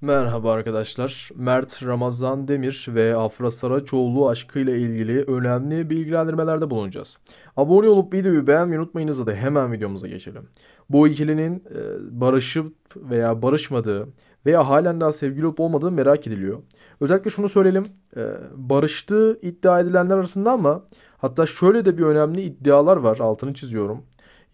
Merhaba arkadaşlar. Mert Ramazan Demir ve Afra Saraçoğlu aşkıyla ilgili önemli bilgilendirmelerde bulunacağız. Abone olup videoyu beğenmeyi unutmayınız da hemen videomuza geçelim. Bu ikilinin e, barışıp veya barışmadığı veya halen daha sevgili olup olmadığı merak ediliyor. Özellikle şunu söyleyelim. E, barıştığı iddia edilenler arasında ama hatta şöyle de bir önemli iddialar var. Altını çiziyorum.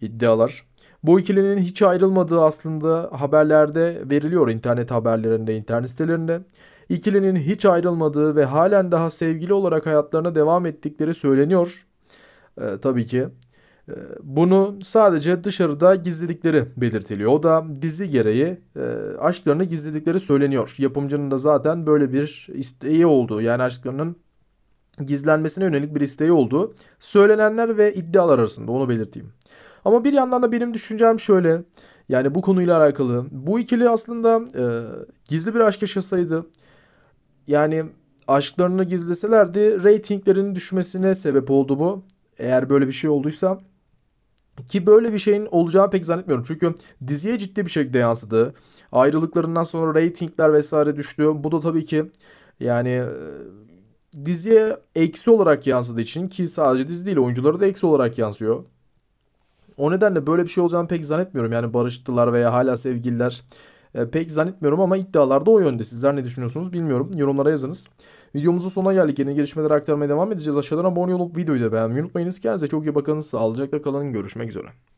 İddialar. Bu ikilinin hiç ayrılmadığı aslında haberlerde veriliyor internet haberlerinde, internet sitelerinde. İkilinin hiç ayrılmadığı ve halen daha sevgili olarak hayatlarına devam ettikleri söyleniyor. Ee, tabii ki. Ee, bunu sadece dışarıda gizledikleri belirtiliyor. O da dizi gereği e, aşklarını gizledikleri söyleniyor. Yapımcının da zaten böyle bir isteği olduğu yani aşklarının gizlenmesine yönelik bir isteği olduğu söylenenler ve iddialar arasında onu belirteyim. Ama bir yandan da benim düşüncem şöyle. Yani bu konuyla alakalı. Bu ikili aslında e, gizli bir aşk yaşasaydı. Yani aşklarını gizleselerdi reytinglerinin düşmesine sebep oldu bu. Eğer böyle bir şey olduysa. Ki böyle bir şeyin olacağını pek zannetmiyorum. Çünkü diziye ciddi bir şekilde yansıdı. Ayrılıklarından sonra reytingler vesaire düştü. Bu da tabii ki yani e, diziye eksi olarak yansıdığı için ki sadece dizi değil oyuncuları da eksi olarak yansıyor. O nedenle böyle bir şey olacağını pek zannetmiyorum. Yani barıştılar veya hala sevgililer e, pek zannetmiyorum ama iddialar da o yönde. Sizler ne düşünüyorsunuz bilmiyorum. Yorumlara yazınız. Videomuzun sonuna geldik. Yeni gelişmeleri aktarmaya devam edeceğiz. Aşağıdan abone olup videoyu da beğenmeyi unutmayınız. Kendinize çok iyi bakınız. Sağlıcakla kalın. Görüşmek üzere.